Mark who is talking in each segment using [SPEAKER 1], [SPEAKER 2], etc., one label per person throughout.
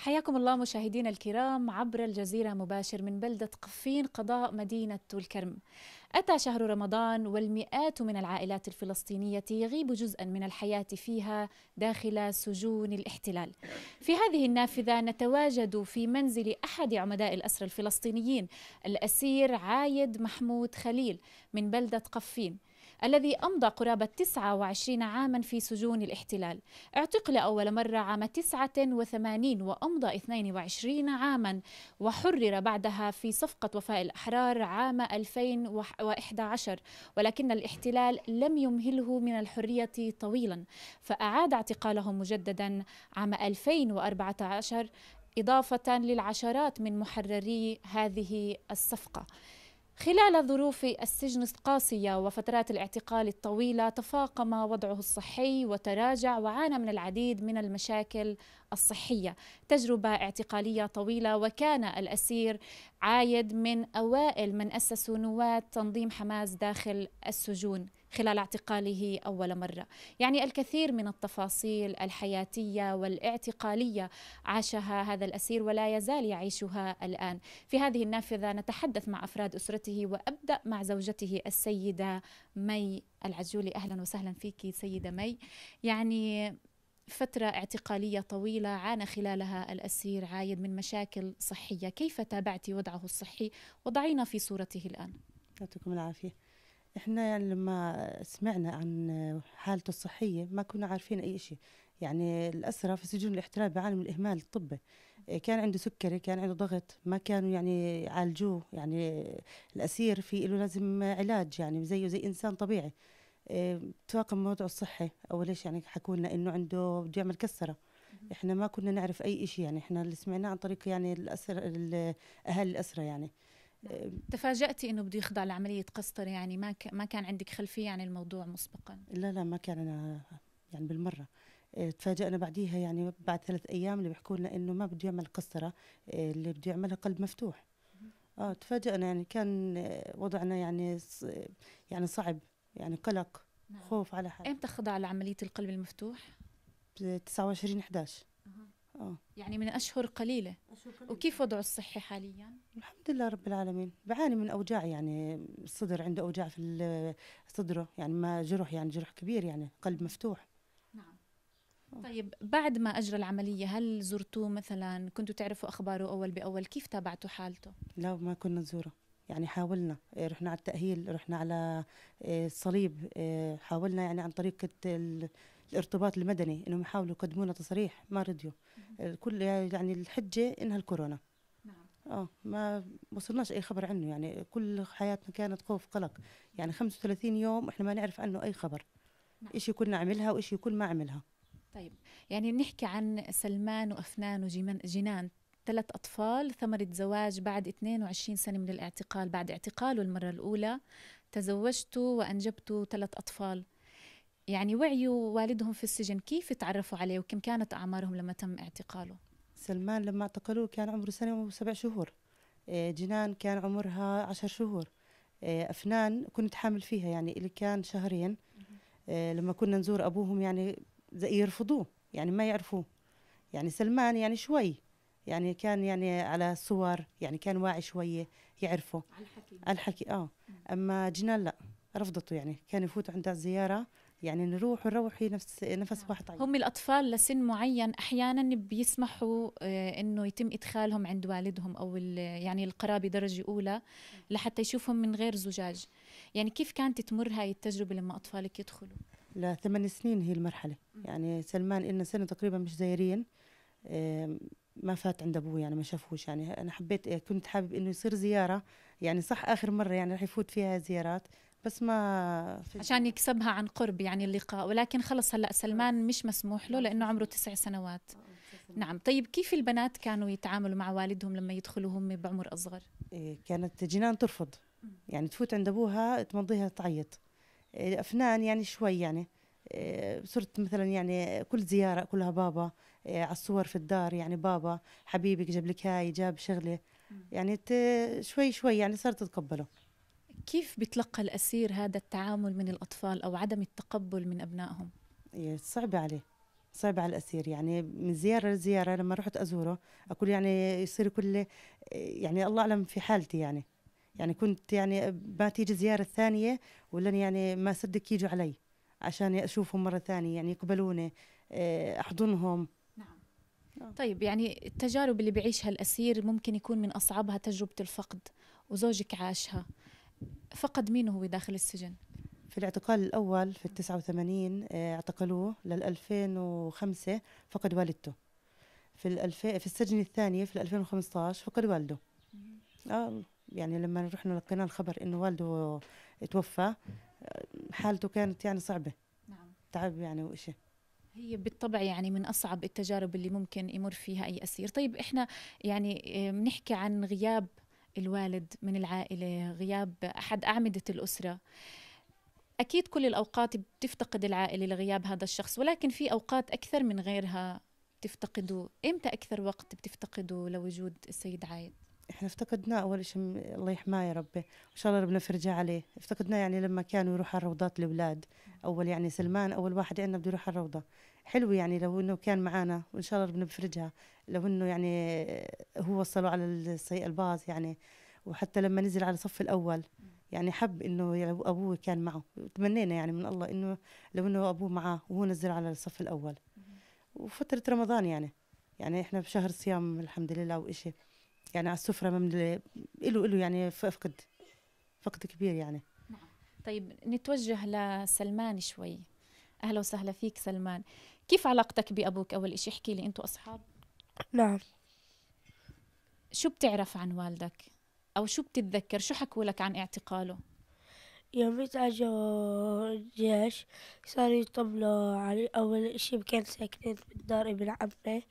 [SPEAKER 1] حياكم الله مشاهدينا الكرام عبر الجزيرة مباشر من بلدة قفين قضاء مدينة الكرم أتى شهر رمضان والمئات من العائلات الفلسطينية يغيب جزءا من الحياة فيها داخل سجون الاحتلال في هذه النافذة نتواجد في منزل أحد عمداء الأسر الفلسطينيين الأسير عايد محمود خليل من بلدة قفين الذي أمضى قرابة 29 عاما في سجون الاحتلال اعتقل أول مرة عام 89 وأمضى 22 عاما وحرر بعدها في صفقة وفاء الأحرار عام 2011 ولكن الاحتلال لم يمهله من الحرية طويلا فأعاد اعتقالهم مجددا عام 2014 إضافة للعشرات من محرري هذه الصفقة خلال ظروف السجن القاسية وفترات الاعتقال الطويلة تفاقم وضعه الصحي وتراجع وعانى من العديد من المشاكل الصحية تجربة اعتقالية طويلة وكان الأسير عايد من أوائل من أسسوا نواة تنظيم حماس داخل السجون خلال اعتقاله أول مرة يعني الكثير من التفاصيل الحياتية والاعتقالية عاشها هذا الأسير ولا يزال يعيشها الآن في هذه النافذة نتحدث مع أفراد أسرته وأبدأ مع زوجته السيدة مي العجولي أهلا وسهلا فيك سيدة مي يعني فترة اعتقالية طويلة عانى خلالها الأسير عايد من مشاكل صحية كيف تابعت وضعه الصحي وضعينا في
[SPEAKER 2] صورته الآن يعطيكم العافية احنا يعني لما سمعنا عن حالته الصحية ما كنا عارفين أي شيء يعني الأسرى في سجون الاحتلال بعالم الإهمال الطبي كان عنده سكري كان عنده ضغط ما كانوا يعني يعالجوه يعني الأسير في له لازم علاج يعني زيه زي إنسان طبيعي تفاقم وضعه الصحي أول شيء يعني حكوا لنا إنه عنده بده يعمل كسرة احنا ما كنا نعرف اي شيء يعني احنا اللي سمعناه عن طريق يعني الاسر اهالي الاسرى يعني نعم.
[SPEAKER 1] تفاجأتي انه بده يخضع لعمليه قسطر يعني ما ك... ما كان عندك خلفيه عن الموضوع مسبقا
[SPEAKER 2] لا لا ما كان أنا يعني بالمره آه، تفاجئنا بعديها يعني بعد ثلاث ايام اللي بيحكوا لنا انه ما بده يعمل قسطره آه، اللي بده يعملها قلب مفتوح اه تفاجئنا يعني كان آه، وضعنا يعني يعني صعب يعني قلق نعم. خوف على حال امتى خضع لعمليه
[SPEAKER 1] القلب المفتوح
[SPEAKER 2] 29 11 آه.
[SPEAKER 1] يعني من اشهر قليله أشهر قليلة. وكيف وضعه الصحي حاليا
[SPEAKER 2] الحمد لله رب العالمين بعاني من اوجاع يعني الصدر عنده اوجاع في صدره يعني ما جرح يعني جرح كبير يعني قلب مفتوح
[SPEAKER 1] نعم أوه. طيب بعد ما اجرى العمليه هل زرتوه مثلا كنتوا تعرفوا اخباره اول باول كيف تابعتوا حالته
[SPEAKER 2] لا ما كنا نزوره يعني حاولنا إيه، رحنا على التاهيل رحنا على إيه، الصليب إيه، حاولنا يعني عن طريقه الارتباط المدني انهم يحاولوا يقدموا لنا تصريح ما رضيوا الكل يعني الحجه انها الكورونا نعم. اه ما وصلناش اي خبر عنه يعني كل حياتنا كانت خوف قلق يعني 35 يوم احنا ما نعرف عنه اي خبر نعم. ايش كنا عملها وايش كل ما عملها
[SPEAKER 1] طيب يعني بنحكي عن سلمان وافنان وجنان ثلاث أطفال ثمرة زواج بعد 22 سنة من الاعتقال بعد اعتقاله المرة الأولى تزوجت وأنجبت ثلاث أطفال
[SPEAKER 2] يعني وعيوا والدهم في السجن كيف تعرفوا عليه وكم كانت أعمارهم لما تم اعتقاله سلمان لما اعتقلوه كان عمره سنة وسبع شهور آه، جنان كان عمرها عشر شهور آه، أفنان كنت حامل فيها يعني اللي كان شهرين آه، لما كنا نزور أبوهم يعني يرفضوه يعني ما يعرفوه يعني سلمان يعني شوي يعني كان يعني على الصور يعني كان واعي شوية يعرفه على الحكي على الحكي آه أما جنان لا رفضته يعني كان يفوت عندها الزيارة يعني نروح ونروح نفس نفس واحد طيب
[SPEAKER 1] هم الاطفال لسن معين احيانا بيسمحوا آه، انه يتم ادخالهم عند والدهم او يعني القرابه درجه اولى لحتى يشوفهم من غير زجاج يعني كيف كانت تمر هاي التجربه لما اطفالك يدخلوا
[SPEAKER 2] لا ثمان سنين هي المرحله يعني سلمان إلنا سنه تقريبا مش زايرين ما فات عند ابوه يعني ما شافوش يعني انا حبيت كنت حابب انه يصير زياره يعني صح اخر مره يعني راح يفوت فيها زيارات بس ما في عشان يكسبها عن قرب يعني
[SPEAKER 1] اللقاء ولكن خلص هلا سلمان مش مسموح له لانه عمره تسع سنوات آه، نعم طيب كيف البنات كانوا يتعاملوا مع والدهم لما يدخلوا هم بعمر اصغر
[SPEAKER 2] إيه، كانت جنان ترفض يعني تفوت عند ابوها تمضيها تعيط إيه، افنان يعني شوي يعني إيه، صرت مثلا يعني كل زياره كلها بابا على الصور في الدار يعني بابا حبيبك جاب لك هاي جاب شغله يعني شوي شوي يعني صارت تتقبله كيف بيتلقى الأسير هذا
[SPEAKER 1] التعامل من الأطفال أو عدم التقبل من أبنائهم؟
[SPEAKER 2] إيه، صعب عليه صعب على الأسير يعني من زيارة لزيارة لما رحت أزوره أقول يعني يصير كل يعني الله أعلم في حالتي يعني يعني كنت يعني ما تيجي زيارة ثانية ولا يعني ما صدق يجوا علي عشان أشوفهم مرة ثانية يعني يقبلوني إيه، أحضنهم
[SPEAKER 1] نعم. آه. طيب يعني التجارب اللي بيعيشها الأسير ممكن يكون من أصعبها تجربة الفقد وزوجك عاشها فقد مين هو داخل السجن؟
[SPEAKER 2] في الاعتقال الأول في التسعة وثمانين آه، اعتقلوه للألفين وخمسة فقد والدته في الألف في السجن الثاني في 2015 فقد والده آه يعني لما رحنا لقينا الخبر إنه والده توفى آه، حالته كانت يعني صعبة نعم. تعب يعني وإشي
[SPEAKER 1] هي بالطبع يعني من أصعب التجارب اللي ممكن يمر فيها أي أسير طيب إحنا يعني آه، بنحكي عن غياب الوالد من العائله غياب احد اعمده الاسره اكيد كل الاوقات بتفتقد العائله لغياب هذا الشخص ولكن في اوقات اكثر من غيرها بتفتقدوا امتى اكثر وقت بتفتقدوا لوجود السيد عايد
[SPEAKER 2] احنا افتقدناه اول شيء الله يحماه يا ربي وان شاء الله ربنا فرجع عليه افتقدناه يعني لما كانوا يروح على روضات الاولاد اول يعني سلمان اول واحد عندنا بده يروح على الروضه حلو يعني لو انه كان معانا وان شاء الله ربنا بفرجها لو انه يعني هو وصلوا على السيء الباص يعني وحتى لما نزل على الصف الاول يعني حب انه ابوه كان معه وتمنينا يعني من الله انه لو انه ابوه معاه وهو نزل على الصف الاول وفتره رمضان يعني يعني احنا بشهر صيام الحمد لله وإشي يعني على السفره مملة له له يعني فقد فقد كبير يعني
[SPEAKER 1] نعم. طيب نتوجه لسلمان شوي اهلا وسهلا فيك سلمان كيف علاقتك بابوك اول إشي احكي لي انتوا اصحاب نعم شو بتعرف عن والدك او شو بتتذكر شو حكوا لك عن اعتقاله
[SPEAKER 3] يوم اجوا الجيش صاروا يطبلوا علي اول اشي كان ساكنين بالدار ابن عمي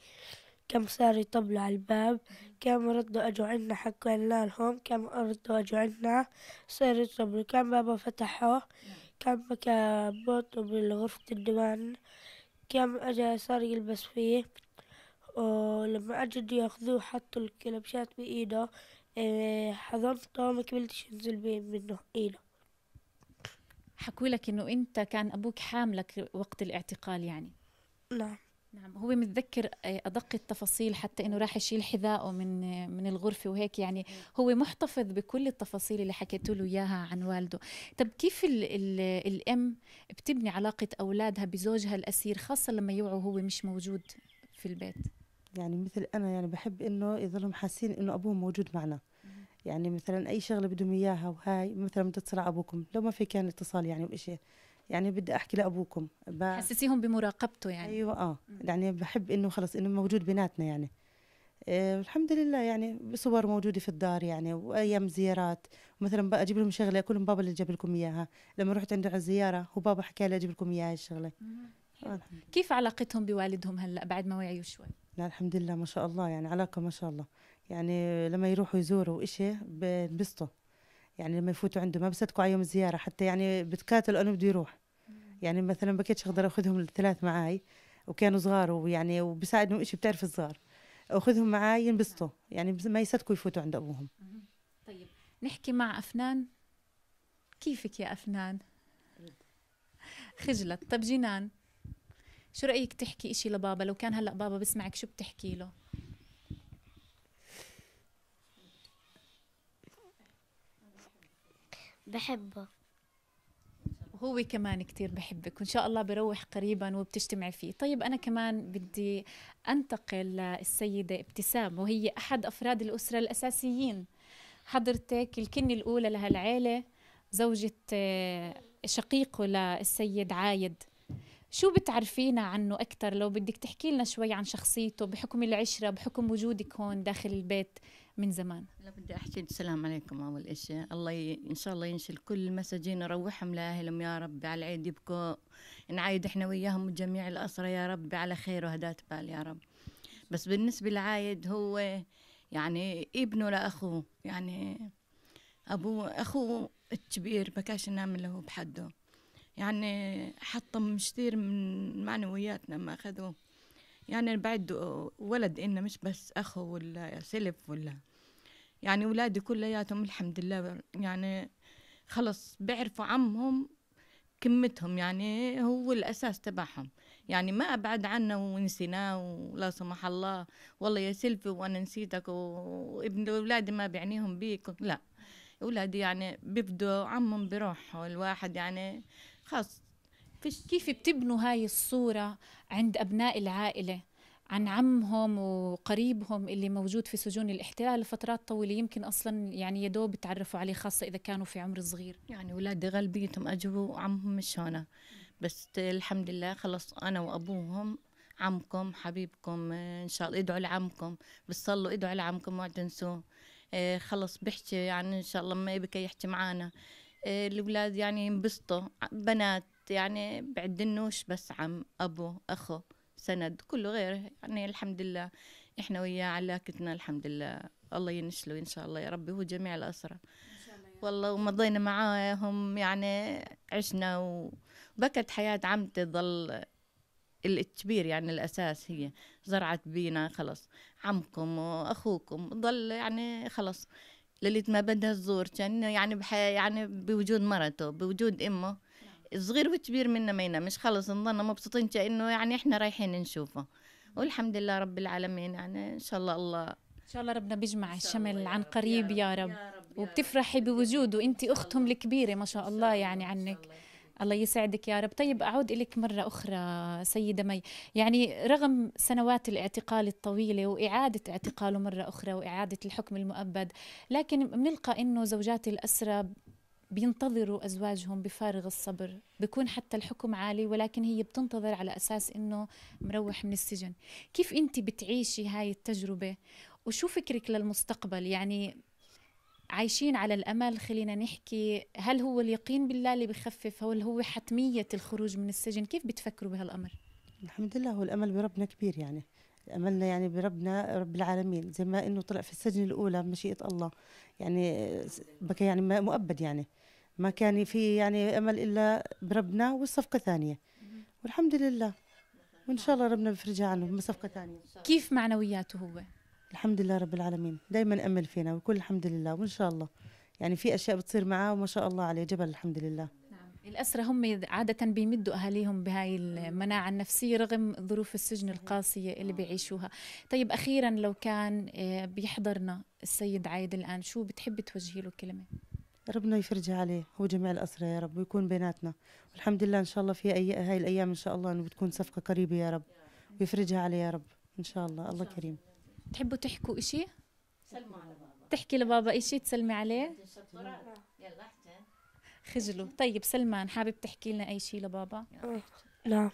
[SPEAKER 3] كم صار يطبلوا على الباب كم ردوا اجوا حكوا لنا لهم كم ردوا اجوا عندنا صاروا يطبلوا كم بابا فتحوه كان مكان معطب الدمان النوم كان أجا صار يلبس فيه ولما أجد ياخذوه حطوا الكلبشات بإيده إيه، حضنته ما كملتش انزل منه ايده حكوا لك انه انت كان ابوك حاملك
[SPEAKER 1] وقت الاعتقال يعني نعم نعم هو متذكر آه، ادق التفاصيل حتى انه راح يشيل حذائه من آه، من الغرفه وهيك يعني هو محتفظ بكل التفاصيل اللي حكيت له اياها عن والده طب كيف الـ الـ الام بتبني علاقه
[SPEAKER 2] اولادها بزوجها الاسير خاصه لما يوعوا هو مش موجود في البيت يعني مثل انا يعني بحب انه يظلهم حاسين انه ابوهم موجود معنا يعني مثلا اي شغله بدهم اياها وهاي مثلا بتتصل على ابوكم لو ما في كان اتصال يعني وإشي يعني بدي احكي لابوكم ب... حسسيهم بمراقبته يعني ايوه اه يعني بحب انه خلص انه موجود بيناتنا يعني آه الحمد لله يعني بصور موجوده في الدار يعني وايام زيارات مثلا بقى اجيب لهم شغله اقول لهم بابا اللي جاب لكم اياها لما رحت عنده على الزياره هو بابا حكى لي اجيب لكم اياها الشغله
[SPEAKER 1] آه، كيف علاقتهم بوالدهم هلا بعد ما وعيوا شوي
[SPEAKER 2] لا الحمد لله ما شاء الله يعني علاقه ما شاء الله يعني لما يروحوا يزوروا شيء بنبسطوا يعني لما يفوتوا عنده ما بصدقوا عليهم يوم الزياره حتى يعني بتكاتل انه بده يروح يعني مثلا بكيتش اقدر اخذهم الثلاث معاي وكانوا صغار ويعني وبساعدهم شيء بتعرف الصغار اخذهم معاي ينبسطوا يعني ما يصدقوا يفوتوا عند ابوهم
[SPEAKER 1] طيب نحكي مع افنان كيفك يا افنان خجلت طب جنان شو رايك تحكي إشي لبابا لو كان هلا بابا بسمعك شو بتحكي له بحبه وهو كمان كتير بحبك وإن شاء الله بروح قريبا وبتجتمعي فيه طيب أنا كمان بدي أنتقل للسيدة ابتسام وهي أحد أفراد الأسرة الأساسيين حضرتك الكنة الأولى لهالعيلة زوجة آه، شقيقه للسيد عايد شو بتعرفينا عنه أكثر لو بدك تحكي لنا شوي عن شخصيته بحكم العشرة بحكم وجودك هون داخل البيت من زمان لا بدي
[SPEAKER 4] احكي السلام عليكم اول شيء الله ي... ان شاء الله ينشل كل المساجين يروحهم لاهلهم يا رب على العيد يبكوا نعايد احنا وياهم وجميع الاسرى يا رب على خير وهداة بال يا رب بس بالنسبه لعايد هو يعني ابنه لاخوه يعني ابوه اخوه الكبير ما كانش نعمل له بحده يعني حطم كثير من معنوياتنا ما اخذوه يعني بعد ولد إنه مش بس أخو ولا سلف ولا يعني أولادي كلياتهم الحمد لله يعني خلص بيعرفوا عمهم كمتهم يعني هو الأساس تبعهم يعني ما أبعد عنه ونسيناه ولا سمح الله والله يا سلفي وأنا نسيتك وابن أولادي ما بيعنيهم بيك لا أولادي يعني بيبدوا عمهم بروحه الواحد يعني خاص فيش كيف
[SPEAKER 1] بتبنوا هاي الصورة عند أبناء العائلة عن عمهم وقريبهم اللي موجود في سجون الاحتلال لفترات طويله يمكن اصلا يعني يدوب تعرفوا عليه خاصه
[SPEAKER 4] اذا كانوا في عمر صغير يعني اولادي غالبيتهم اجوا عمهم مش هنا بس الحمد لله خلص انا وابوهم عمكم حبيبكم آه، ان شاء الله ادعوا لعمكم بتصلوا ادعوا لعمكم ما تنسوه آه، خلص بحكي يعني ان شاء الله ما يبكى يحكي معانا آه، الاولاد يعني ينبسطوا بنات يعني بعدنوش بس عم ابو اخو سند كله غير يعني الحمد لله احنا وياه علاقتنا الحمد لله الله ينشله ان شاء الله يا ربي هو جميع الاسرى والله ومضينا معاهم يعني عشنا وبكت حياة عمتي ظل الكبير يعني الأساس هي زرعت بينا خلص عمكم وأخوكم ظل يعني خلص لليت ما بدها تزور كان يعني بح يعني بوجود مرته بوجود أمه الصغير والكبير منا ما ينامش خلص نظلنا مبسوطين كأنه يعني احنا رايحين نشوفه والحمد لله رب العالمين يعني ان شاء الله الله ان شاء الله ربنا بيجمع الشمل عن قريب يا رب, يا رب. يا رب. وبتفرحي بوجوده
[SPEAKER 1] انت اختهم الكبيره ما شاء الله يعني عنك الله يسعدك يا رب طيب أعود إليك مرة أخرى سيدة مي يعني رغم سنوات الاعتقال الطويلة وإعادة اعتقاله مرة أخرى وإعادة الحكم المؤبد لكن بنلقى أنه زوجات الأسرى بينتظروا أزواجهم بفارغ الصبر بكون حتى الحكم عالي ولكن هي بتنتظر على أساس إنه مروح من السجن كيف أنت بتعيشي هاي التجربة وشو فكرك للمستقبل يعني عايشين على الأمل خلينا نحكي هل هو اليقين بالله اللي بخفف هل هو حتمية الخروج من السجن كيف بتفكروا بهالأمر
[SPEAKER 2] الحمد لله هو الأمل بربنا كبير يعني املنا يعني بربنا رب العالمين زي ما انه طلع في السجن الاولى بمشيئه الله يعني بكى يعني مؤبد يعني ما كان في يعني امل الا بربنا والصفقه ثانيه والحمد لله وان شاء الله ربنا بفرجها عنهم بصفقه ثانيه كيف معنوياته هو الحمد لله رب العالمين دائما امل فينا ويقول الحمد لله وان شاء الله يعني في اشياء بتصير معاه وما شاء الله عليه جبل الحمد لله نعم.
[SPEAKER 1] الأسرة هم عادة بيمدوا أهاليهم بهاي المناعة النفسية رغم ظروف السجن القاسية اللي بيعيشوها طيب أخيرا لو كان آه، بيحضرنا السيد عايد الآن شو بتحبي توجهي له كلمة
[SPEAKER 2] ربنا يفرجها عليه هو جميع الأسرة يا رب ويكون بيناتنا والحمد لله إن شاء الله في أي هاي الأيام إن شاء الله إنه بتكون صفقة قريبة يا رب ويفرجها عليه يا رب إن شاء الله الله كريم
[SPEAKER 1] تحبوا تحكوا إشي؟
[SPEAKER 4] سلموا على بابا
[SPEAKER 1] تحكي لبابا إشي تسلمي عليه؟ يلا خجلوا طيب سلمان حابب تحكي لنا أي شيء لبابا؟ لا
[SPEAKER 4] آه، نعم.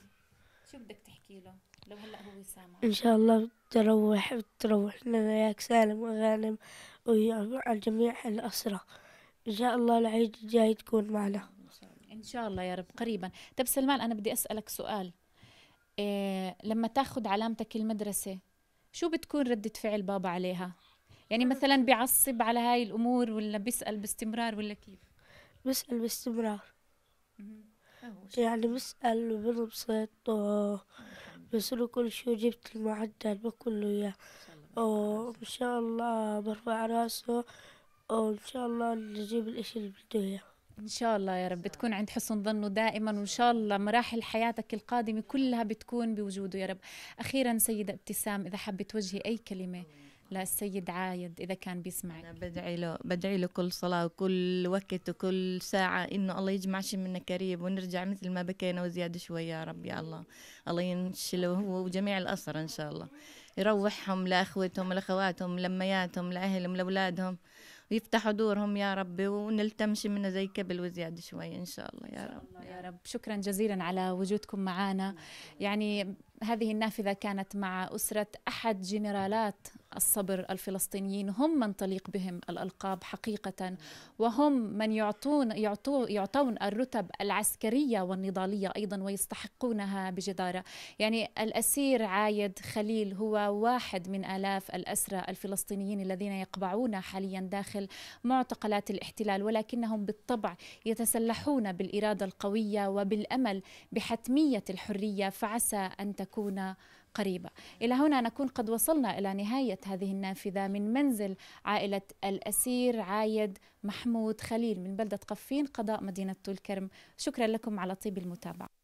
[SPEAKER 4] شو بدك تحكي له؟ لو هلا هو سامع
[SPEAKER 3] ان شاء الله تروح تروح لنا ياك سالم وغانم ويا جميع الاسره إن شاء الله العيد الجاي تكون معنا
[SPEAKER 1] إن شاء الله يا رب قريبا طب سلمان أنا بدي أسألك سؤال إيه لما تاخذ علامتك المدرسة شو بتكون ردة فعل بابا عليها؟ يعني مثلا بيعصب على هاي الأمور ولا بيسأل باستمرار ولا
[SPEAKER 3] كيف؟ بيسال باستمرار يعني بسأل وبنبسط بسأله كل شو جبت المعدل بقول له إياه وإن شاء الله برفع راسه وان شاء الله نجيب الاشي
[SPEAKER 1] اللي بده اياه ان شاء الله يا رب تكون عند حسن ظنه دائما وان شاء الله مراحل حياتك القادمه كلها بتكون بوجوده يا رب اخيرا سيده ابتسام اذا حابه توجهي اي كلمه
[SPEAKER 4] للسيد عايد اذا كان بيسمع انا بدعي له بدعي له كل صلاه وكل وقت وكل ساعه انه الله يجمع شي منا قريب ونرجع مثل ما بكينا وزياده شويه يا رب يا الله الله ينشله هو وجميع الاسر ان شاء الله يروحهم لاخوتهم لاخواتهم لمياتهم لاهلهم لاولادهم ويفتحوا دورهم يا رب ونلتمش منه زي قبل وزياده شوي ان شاء الله يا رب الله يا رب شكرا جزيلا على وجودكم
[SPEAKER 1] معنا يعني هذه النافذه كانت مع اسره احد جنرالات الصبر الفلسطينيين هم من تليق بهم الألقاب حقيقة وهم من يعطون يعطو يعطون الرتب العسكرية والنضالية أيضا ويستحقونها بجدارة يعني الأسير عايد خليل هو واحد من آلاف الأسرى الفلسطينيين الذين يقبعون حاليا داخل معتقلات الاحتلال ولكنهم بالطبع يتسلحون بالإرادة القوية وبالأمل بحتمية الحرية فعسى أن تكون قريبة إلى هنا نكون قد وصلنا إلى نهاية هذه النافذة من منزل عائلة الأسير عايد محمود خليل من بلدة قفين قضاء مدينة طول كرم شكرا لكم على طيب المتابعة